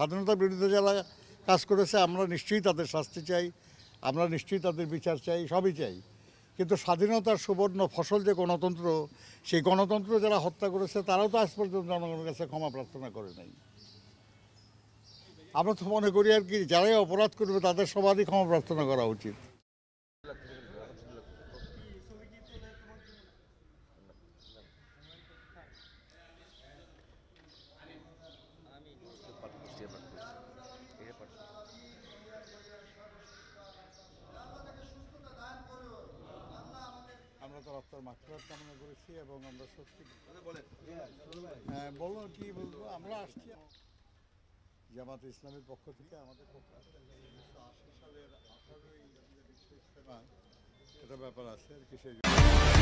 স্বাধীনতা বিরুদ্ধে যারা কাজ করেছে আমরা নিশ্চয়ই তাদের শাস্তি চাই আমরা নিশ্চয়ই তাদের বিচার চাই সবই চাই কিন্তু স্বাধীনতার সুবর্ণ ফসল যে গণতন্ত্র সেই গণতন্ত্র যারা হত্যা করেছে তারাও তো আজ পর্যন্ত জনগণের কাছে ক্ষমা প্রার্থনা করে নাই আমরা তো মনে করি আর কি যারাই অপরাধ করবে তাদের সবারই ক্ষমা প্রার্থনা করা উচিত আল্লাহ আপনার কামনা করেছি এবং আমরা সত্যি আচ্ছা, হ্যাঁ, বলুন কি বলবো আমরা আসছি জামাত ইসলামের পক্ষ থেকে আমাদের পক্ষ হ্যাঁ, ব্যাপার আছে আর কি সেই